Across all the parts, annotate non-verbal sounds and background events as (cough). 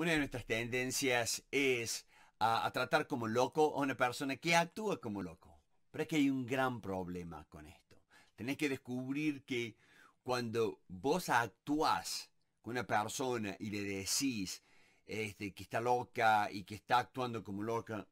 Una de nuestras tendencias es a, tratar como loco a una persona que actúa como loco. Pero es que hay un gran problema con esto. Tenés que descubrir que cuando vos actuás con una persona y le decís este, que está loca y que está actuando como loca,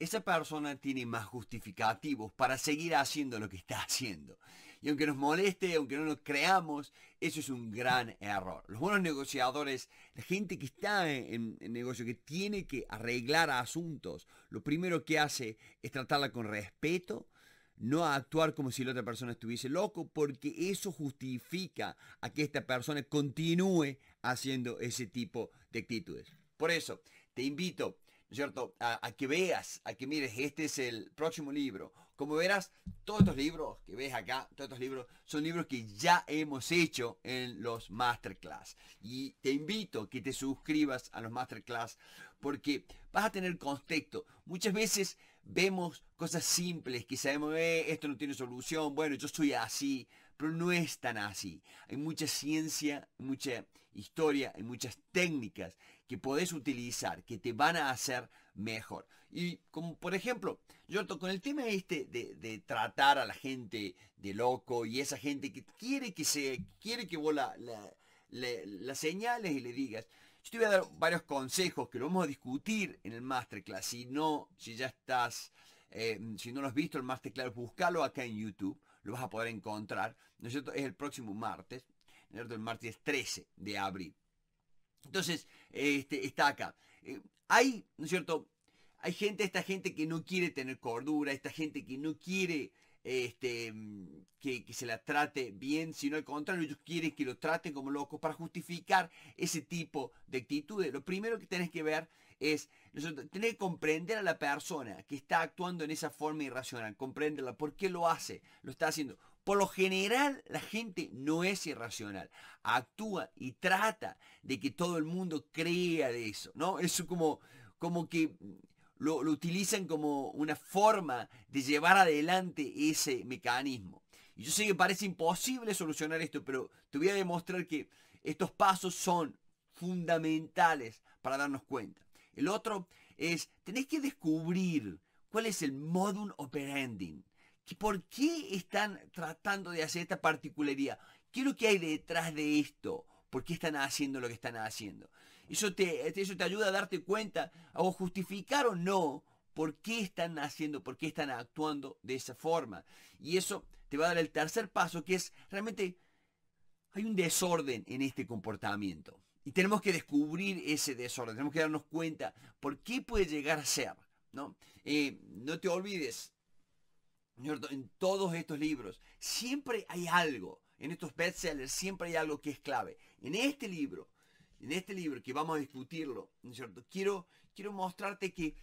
esa persona tiene más justificativos para seguir haciendo lo que está (laughs) haciendo. Y aunque nos moleste, aunque no nos creamos, eso es un gran error. Los buenos negociadores, la gente que está en, negocio, que tiene que arreglar asuntos, lo primero que hace es tratarla con respeto, no actuar como si la otra persona estuviese loco, porque eso justifica a que esta persona continúe haciendo ese tipo de actitudes. Por eso, te invito cierto? A, que veas, a que mires, este es el próximo libro. Como verás, todos estos libros que ves acá, todos estos libros, son libros que ya hemos hecho en los masterclass. Y te invito a que te suscribas a los masterclass porque vas a tener contexto. Muchas veces vemos cosas simples que sabemos, eh, esto no tiene solución, bueno, yo estoy así pero no es tan así. Hay mucha ciencia, mucha historia, hay muchas técnicas que podés utilizar que te van a hacer mejor. Y como por ejemplo, yo con el tema este de, tratar a la gente de loco y esa gente que quiere que se, quiere que vos la, señales y le digas, yo te voy a dar varios consejos que lo vamos a discutir en el masterclass. Si no, si ya estás, eh, si no lo has visto el masterclass, búscalo acá en YouTube lo vas a poder encontrar, ¿no es cierto? Es el próximo martes, ¿no es cierto? El martes 13 de abril. Entonces, este, está acá. Eh, hay, ¿no es cierto? Hay gente, esta gente que no quiere tener cordura, esta gente que no quiere este, que, que, se la trate bien, sino al contrario, ellos quieren que lo traten como locos para justificar ese tipo de actitudes. Lo primero que tenés que ver es tener que comprender a la persona que está actuando en esa forma irracional, comprenderla, por qué lo hace, lo está haciendo. Por lo general, la gente no es irracional. Actúa y trata de que todo el mundo crea de eso, ¿no? Eso como, como que lo, lo utilizan como una forma de llevar adelante ese mecanismo. Y yo sé que parece imposible solucionar esto, pero te voy a demostrar que estos pasos son fundamentales para darnos cuenta. El otro es, tenés que descubrir cuál es el modus operandi. ¿Por qué están tratando de hacer esta particularidad? ¿Qué es lo que hay detrás de esto? ¿Por qué están haciendo lo que están haciendo? Eso te, eso te ayuda a darte cuenta o justificar o no por qué están haciendo, por qué están actuando de esa forma. Y eso te va a dar el tercer paso, que es realmente hay un desorden en este comportamiento. Y tenemos que descubrir ese desorden, tenemos que darnos cuenta por qué puede llegar a ser. No, eh, no te olvides, en todos estos libros siempre hay algo, en estos bestsellers siempre hay algo que es clave. En este libro, en este libro que vamos a discutirlo, ¿no cierto? Quiero, quiero mostrarte que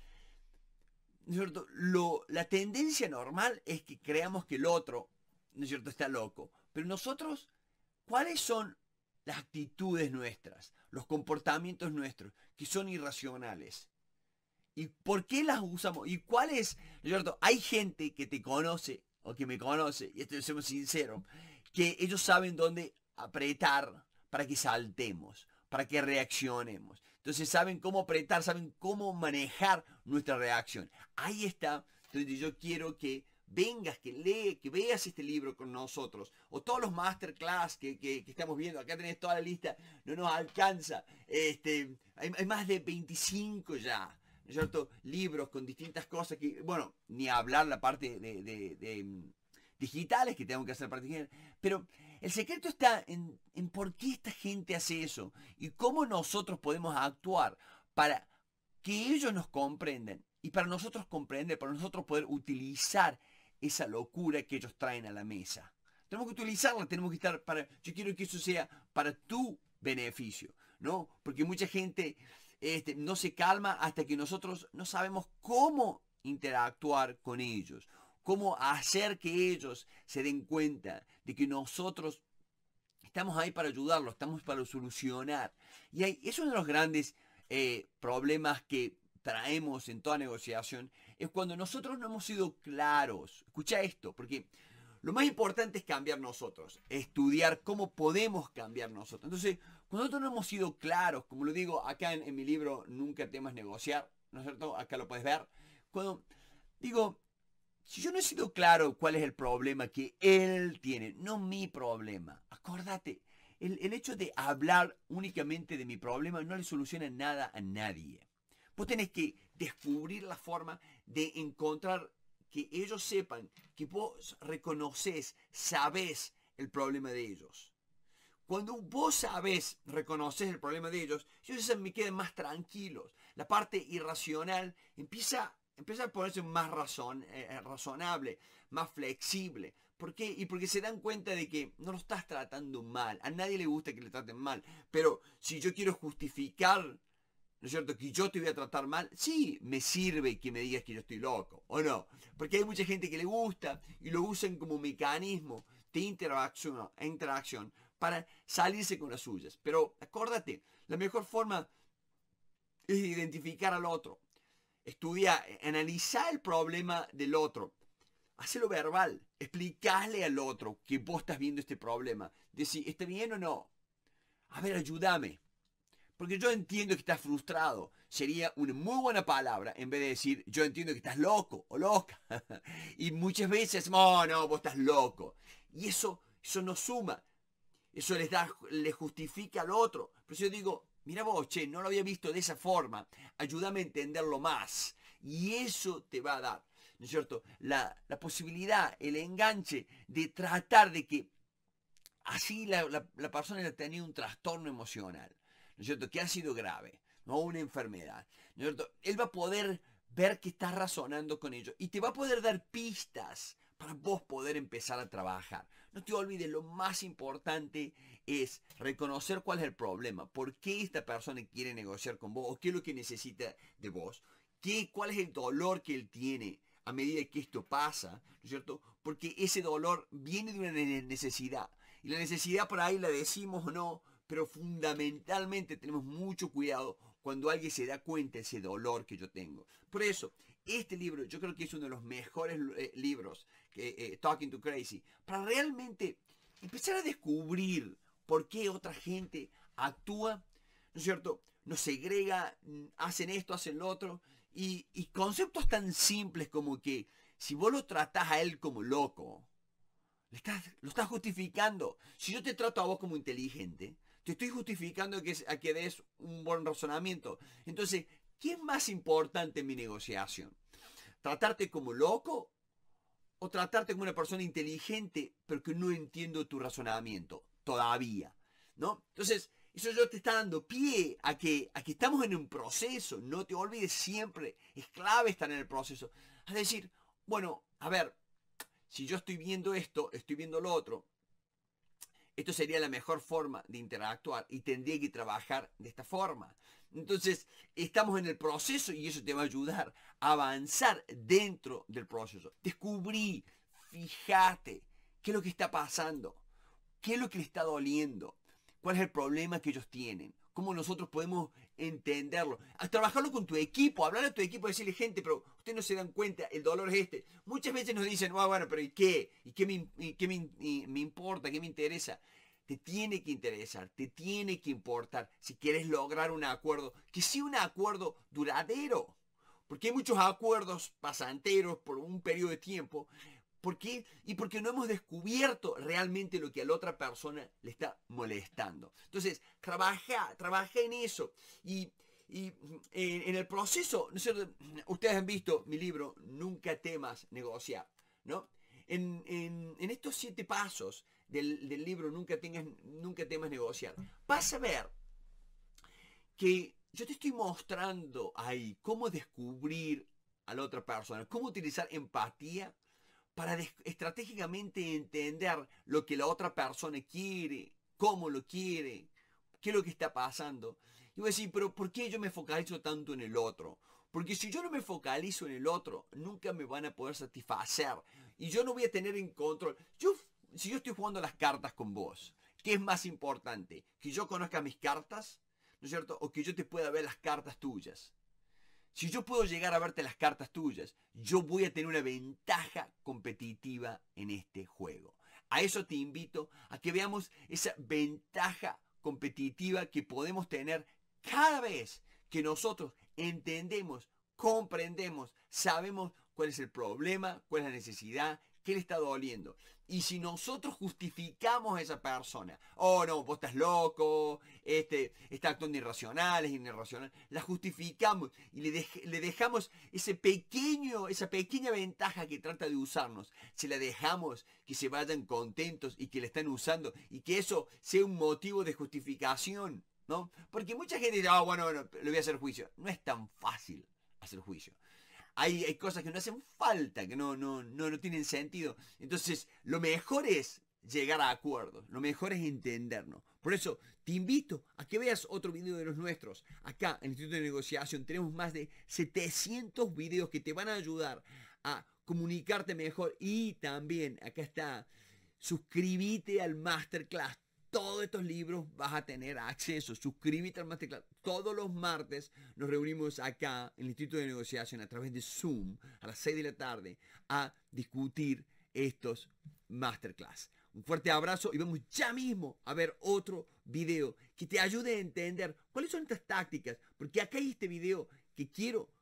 ¿no cierto? Lo, la tendencia normal es que creamos que el otro ¿no es cierto? está loco. Pero nosotros, ¿cuáles son las actitudes nuestras, los comportamientos nuestros, que son irracionales. ¿Y por qué las usamos? ¿Y cuál es? hay gente que te conoce, o que me conoce, y esto somos sincero, que ellos saben dónde apretar para que saltemos, para que reaccionemos. Entonces saben cómo apretar, saben cómo manejar nuestra reacción. Ahí está. donde yo quiero que vengas, que lees, que veas este libro con nosotros. O todos los masterclass que, estamos viendo, acá tenés toda la lista, no nos alcanza. Este, hay, más de 25 ya. ¿no es cierto? Libros con distintas cosas que, bueno, ni hablar la parte de, de, em, digitales que tengo que hacer para Pero el secreto está en, en, por qué esta gente hace eso y cómo nosotros podemos actuar para que ellos nos comprendan y para nosotros comprender, para nosotros poder utilizar esa locura que ellos traen a la mesa. Tenemos que utilizarla, tenemos que estar para... Yo quiero que eso sea para tu beneficio, ¿no? Porque mucha gente este, no se calma hasta que nosotros no sabemos cómo interactuar con ellos, cómo hacer que ellos se den cuenta de que nosotros estamos ahí para ayudarlos, estamos para solucionar. Y hay, es uno de los grandes eh, problemas que traemos en toda negociación, es cuando nosotros no hemos sido claros. Escucha esto, porque lo más importante es cambiar nosotros, estudiar cómo podemos cambiar nosotros. Entonces, cuando nosotros no hemos sido claros, como lo digo acá en, mi libro Nunca temas negociar, ¿no es cierto? Acá lo puedes ver. Cuando digo, si yo no he sido claro cuál es el problema que él tiene, no mi problema, acordate, el, hecho de hablar únicamente de mi problema no le soluciona nada a nadie. Vos tenés que descubrir la forma de encontrar que ellos sepan que vos reconoces, sabes el problema de ellos. Cuando vos sabes, reconoces el problema de ellos, ellos se me quedan más tranquilos. La parte irracional empieza, empieza a ponerse más razón, eh, eh, razonable, más flexible. ¿Por qué? Y porque se dan cuenta de que no lo estás tratando mal. A nadie le gusta que le traten mal. Pero si yo quiero justificar ¿no es cierto? Que yo te voy a tratar mal. Sí, me sirve que me digas que yo estoy loco, ¿o no? Porque hay mucha gente que le gusta y lo usan como mecanismo de interacción, interacción para salirse con las suyas. Pero acuérdate, la mejor forma es identificar al otro. Estudia, analizar el problema del otro. Hacelo verbal. Explicarle al otro que vos estás viendo este problema. Decir, ¿está bien o no? A ver, ayúdame. Porque yo entiendo que estás frustrado. Sería una muy buena palabra en vez de decir yo entiendo que estás loco o loca. (laughs) y muchas veces, oh no, vos estás loco. Y eso, eso no suma. Eso le justifica al otro. pero yo digo, mira vos, che, no lo había visto de esa forma. Ayúdame a entenderlo más. Y eso te va a dar, ¿no es cierto? La, posibilidad, el enganche de tratar de que así la, persona la persona tenía un trastorno emocional ¿no es cierto?, que ha sido grave, ¿no? Una enfermedad, ¿no es cierto? Él va a poder ver que está razonando con ello, y te va a poder dar pistas para vos poder empezar a trabajar. No te olvides, lo más importante es reconocer cuál es el problema, por qué esta persona quiere negociar con vos o qué es lo que necesita de vos, qué, cuál es el dolor que él tiene a medida que esto pasa, ¿no es cierto? Porque ese dolor viene de una necesidad. Y la necesidad por ahí la decimos o no, pero fundamentalmente tenemos mucho cuidado cuando alguien se da cuenta de ese dolor que yo tengo. Por eso, este libro yo creo que es uno de los mejores eh, libros, eh, Talking to Crazy, para realmente empezar a descubrir por qué otra gente actúa, ¿no es cierto? Nos segrega, mm, hacen esto, hacen lo otro, y, conceptos tan simples como que si vos lo tratás a él como loco, lo estás justificando. Si yo te trato a vos como inteligente, te estoy justificando que, a que des un buen razonamiento. Entonces, ¿qué es más importante en mi negociación? ¿Tratarte como loco o tratarte como una persona inteligente, pero que no entiendo tu razonamiento todavía? ¿No? Entonces, eso yo te está dando pie a que, a que estamos en un proceso. No te olvides siempre. Es clave estar en el proceso. Es decir, bueno, a ver, si yo estoy viendo esto, estoy viendo lo otro, esto sería la mejor forma de interactuar y tendría que trabajar de esta forma. Entonces, estamos en el proceso y eso te va a ayudar a avanzar dentro del proceso. Descubrí, fíjate, qué es lo que está pasando, qué es lo que le está doliendo, cuál es el problema que ellos tienen, cómo nosotros podemos entenderlo. trabajarlo con tu equipo, hablar a tu equipo, decirle, gente, pero ustedes no se dan cuenta, el dolor es este. Muchas veces nos dicen, ah, bueno, pero ¿y qué? ¿Y qué, me, importa? ¿Qué me interesa? te tiene que interesar, te tiene que importar si quieres lograr un acuerdo, que sea un acuerdo duradero. Porque hay muchos acuerdos pasanteros por un periodo de tiempo. ¿Por Y porque no hemos descubierto realmente lo que a la otra persona le está molestando. Entonces, trabaja, trabaja en eso. Y, en, el proceso, Ustedes han visto mi libro, Nunca temas negociar, ¿no? en estos siete pasos del, del libro Nunca, tengas, nunca temas negociar, vas a ver que yo te estoy mostrando ahí cómo descubrir a la otra persona, cómo utilizar empatía para estratégicamente entender lo que la otra persona quiere, cómo lo quiere, qué es lo que está pasando. Y voy a decir, pero ¿por qué yo me focalizo tanto en el otro? Porque si yo no me focalizo en el otro, nunca me van a poder satisfacer. Y yo no voy a tener en control. Yo si yo estoy jugando las cartas con vos, ¿qué es más importante? ¿Que yo conozca mis cartas? ¿No es cierto? ¿O que yo te pueda ver las cartas tuyas? Si yo puedo llegar a verte las cartas tuyas, yo voy a tener una ventaja competitiva en este juego. A eso te invito a que veamos esa ventaja competitiva que podemos tener cada vez que nosotros entendemos, comprendemos, sabemos cuál es el problema, cuál es la necesidad, qué le está doliendo. Y si nosotros justificamos a esa persona, oh no, vos estás loco, este, está actuando irracional, es irracional, la justificamos y le, le, dejamos ese pequeño, esa pequeña ventaja que trata de usarnos, se la dejamos que se vayan contentos y que la están usando y que eso sea un motivo de justificación, ¿no? Porque mucha gente dice, ah, bueno, bueno, le voy a hacer juicio. No es tan fácil hacer juicio hay, cosas que no hacen falta, que no, no, no, no tienen sentido. Entonces, lo mejor es llegar a acuerdos, lo mejor es entendernos. Por eso te invito a que veas otro video de los nuestros. Acá en el Instituto de Negociación tenemos más de 700 videos que te van a ayudar a comunicarte mejor y también acá está suscríbete al masterclass todos estos libros vas a tener acceso. Suscríbete al Masterclass. Todos los martes nos reunimos acá en el Instituto de Negociación a través de Zoom a las 6 de la tarde a discutir estos Masterclass. Un fuerte abrazo y vamos ya mismo a ver otro video que te ayude a entender cuáles son estas tácticas, porque acá hay este video que quiero